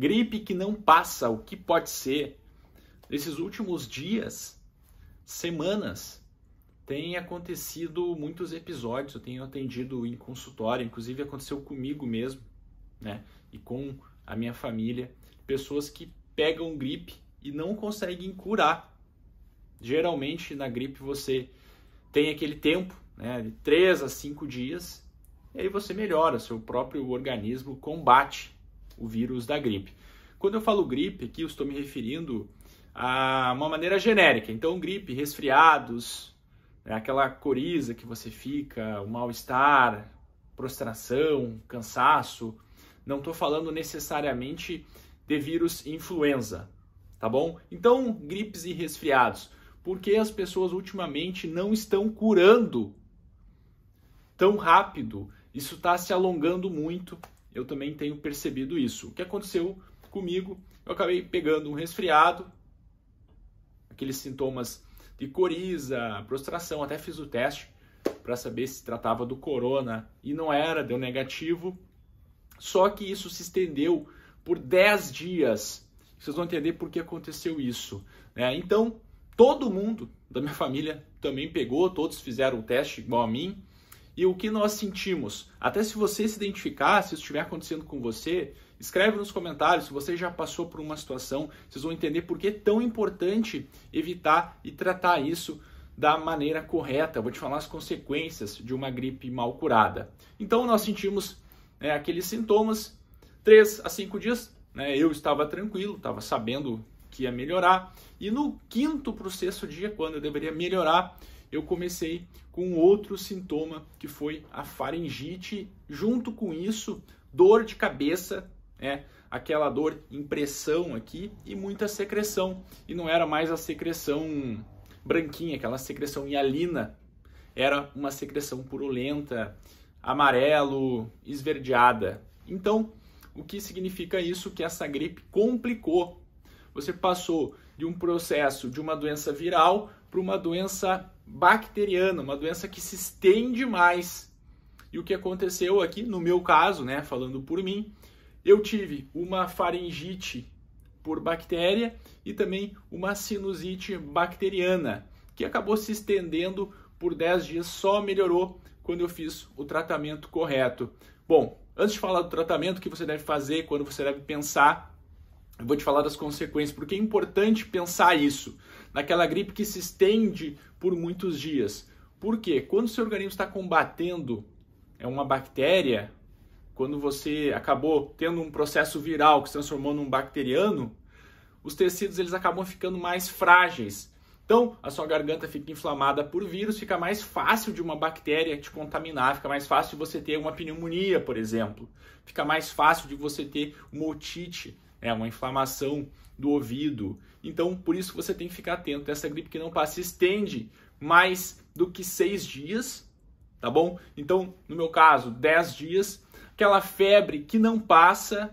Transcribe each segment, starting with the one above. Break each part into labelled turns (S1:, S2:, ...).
S1: gripe que não passa, o que pode ser? Nesses últimos dias, semanas, tem acontecido muitos episódios, eu tenho atendido em consultório, inclusive aconteceu comigo mesmo, né? E com a minha família, pessoas que pegam gripe e não conseguem curar. Geralmente na gripe você tem aquele tempo, né, de três a cinco dias, e aí você melhora, seu próprio organismo combate o vírus da gripe. Quando eu falo gripe aqui, eu estou me referindo a uma maneira genérica. Então, gripe, resfriados, né, aquela coriza que você fica, o mal-estar, prostração, cansaço. Não estou falando necessariamente de vírus influenza, tá bom? Então, gripes e resfriados. Porque as pessoas ultimamente não estão curando tão rápido. Isso está se alongando muito, eu também tenho percebido isso. O que aconteceu comigo? Eu acabei pegando um resfriado, aqueles sintomas de coriza, prostração, até fiz o teste para saber se tratava do corona e não era, deu negativo. Só que isso se estendeu por 10 dias. Vocês vão entender por que aconteceu isso. Né? Então, todo mundo da minha família também pegou, todos fizeram o teste igual a mim e o que nós sentimos. Até se você se identificar, se isso estiver acontecendo com você, escreve nos comentários se você já passou por uma situação, vocês vão entender por que é tão importante evitar e tratar isso da maneira correta. vou te falar as consequências de uma gripe mal curada. Então nós sentimos né, aqueles sintomas três a cinco dias. Né, eu estava tranquilo, estava sabendo que ia melhorar. E no quinto para o sexto dia, quando eu deveria melhorar, eu comecei com outro sintoma que foi a faringite. Junto com isso, dor de cabeça, é aquela dor impressão aqui e muita secreção. E não era mais a secreção branquinha, aquela secreção hialina, era uma secreção purulenta, amarelo, esverdeada. Então, o que significa isso? Que essa gripe complicou. Você passou de um processo de uma doença viral para uma doença bacteriana, uma doença que se estende mais. E o que aconteceu aqui, no meu caso, né, falando por mim, eu tive uma faringite por bactéria e também uma sinusite bacteriana, que acabou se estendendo por 10 dias, só melhorou quando eu fiz o tratamento correto. Bom, antes de falar do tratamento que você deve fazer, quando você deve pensar, eu vou te falar das consequências, porque é importante pensar isso naquela gripe que se estende por muitos dias. Por quê? Quando o seu organismo está combatendo é uma bactéria, quando você acabou tendo um processo viral que se transformou num bacteriano, os tecidos eles acabam ficando mais frágeis. Então, a sua garganta fica inflamada por vírus, fica mais fácil de uma bactéria te contaminar, fica mais fácil de você ter uma pneumonia, por exemplo. Fica mais fácil de você ter uma otite é uma inflamação do ouvido. Então, por isso que você tem que ficar atento. Essa gripe que não passa estende mais do que seis dias, tá bom? Então, no meu caso, dez dias. Aquela febre que não passa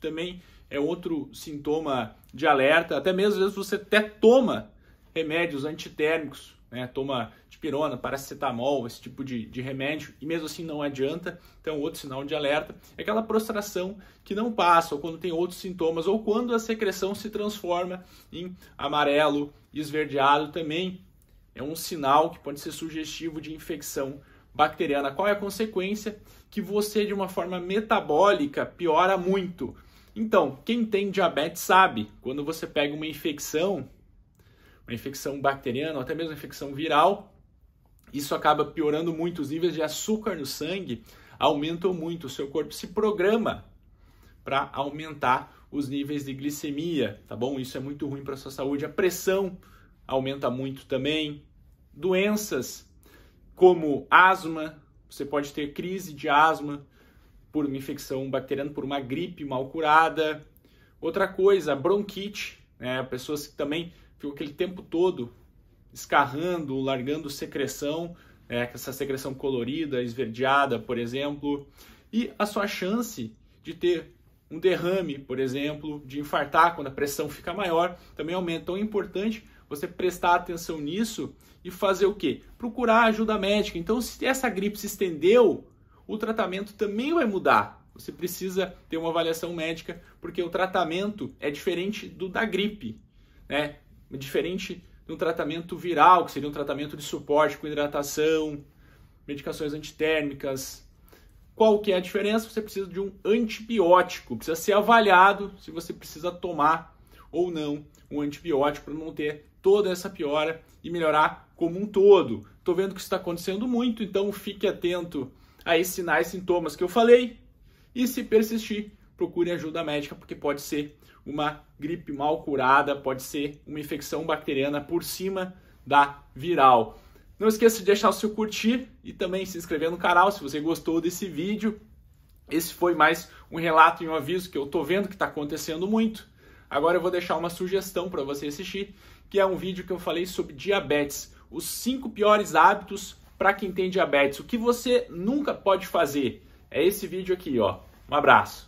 S1: também é outro sintoma de alerta. Até mesmo às vezes você até toma remédios antitérmicos né? Toma dipirona, paracetamol, esse tipo de, de remédio, e mesmo assim não adianta. Então, é outro sinal de alerta é aquela prostração que não passa, ou quando tem outros sintomas, ou quando a secreção se transforma em amarelo, esverdeado também. É um sinal que pode ser sugestivo de infecção bacteriana. Qual é a consequência? Que você, de uma forma metabólica, piora muito. Então, quem tem diabetes sabe, quando você pega uma infecção, uma infecção bacteriana ou até mesmo infecção viral, isso acaba piorando muito. Os níveis de açúcar no sangue aumentam muito. O seu corpo se programa para aumentar os níveis de glicemia, tá bom? Isso é muito ruim para a sua saúde. A pressão aumenta muito também. Doenças como asma, você pode ter crise de asma por uma infecção bacteriana, por uma gripe mal curada. Outra coisa, bronquite, né? Pessoas que também ficou aquele tempo todo escarrando, largando secreção, né, essa secreção colorida, esverdeada, por exemplo, e a sua chance de ter um derrame, por exemplo, de infartar quando a pressão fica maior, também aumenta. Então é importante você prestar atenção nisso e fazer o quê? Procurar ajuda médica. Então, se essa gripe se estendeu, o tratamento também vai mudar. Você precisa ter uma avaliação médica, porque o tratamento é diferente do da gripe. Né? diferente de um tratamento viral, que seria um tratamento de suporte com hidratação, medicações antitérmicas. Qual que é a diferença? Você precisa de um antibiótico, precisa ser avaliado se você precisa tomar ou não um antibiótico para não ter toda essa piora e melhorar como um todo. Estou vendo que isso está acontecendo muito, então fique atento a esses sinais e sintomas que eu falei. E se persistir, procure ajuda médica, porque pode ser uma gripe mal curada, pode ser uma infecção bacteriana por cima da viral. Não esqueça de deixar o seu curtir e também se inscrever no canal se você gostou desse vídeo. Esse foi mais um relato e um aviso que eu tô vendo que está acontecendo muito. Agora eu vou deixar uma sugestão para você assistir, que é um vídeo que eu falei sobre diabetes, os cinco piores hábitos para quem tem diabetes, o que você nunca pode fazer. É esse vídeo aqui, ó. Um abraço.